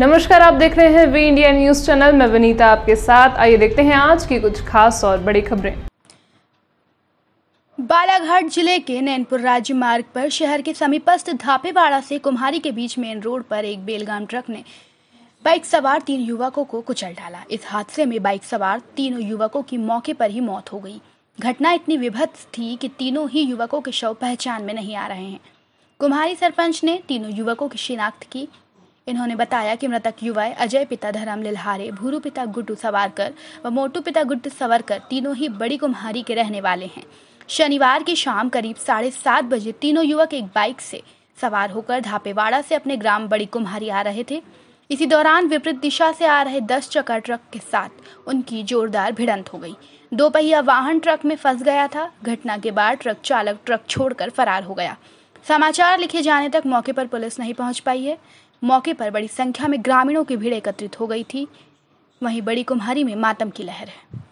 नमस्कार आप देख रहे हैं वी इंडिया न्यूज चैनल मैं विनीता आपके साथ आइए देखते हैं आज की कुछ खास और बड़ी खबरें बालाघाट जिले के नैनपुर राज्य मार्ग पर शहर के समीपस्थ धापेवाड़ा से कुम्हारी के बीच मेन रोड पर एक बेलगाम ट्रक ने बाइक सवार तीन युवकों को कुचल डाला इस हादसे में बाइक सवार तीनों युवकों की मौके पर ही मौत हो गई घटना इतनी विभत्स थी कि तीनों ही युवकों के शव पहचान में नहीं आ रहे हैं कुम्हारी सरपंच ने तीनों युवकों की शिनाख्त की इन्होंने बताया कि मृतक युवा अजय पिता धर्म लिल्हारे भूरू पिता गुड्डू सवारकर व मोटू पिता गुड्डू सवारकर तीनों ही बड़ी कुम्हारी के रहने वाले हैं शनिवार की शाम करीब साढ़े सात बजे तीनों युवक एक बाइक से सवार होकर धापेवाड़ा से अपने ग्राम बड़ी कुम्हारी आ रहे थे इसी दौरान विपरीत दिशा से आ रहे दस चक्का ट्रक के साथ उनकी जोरदार भिड़ंत हो गई दोपहिया वाहन ट्रक में फंस गया था घटना के बाद ट्रक चालक ट्रक छोड़कर फरार हो गया समाचार लिखे जाने तक मौके पर पुलिस नहीं पहुंच पाई है मौके पर बड़ी संख्या में ग्रामीणों की भीड़ एकत्रित हो गई थी वहीं बड़ी कुम्हारी में मातम की लहर है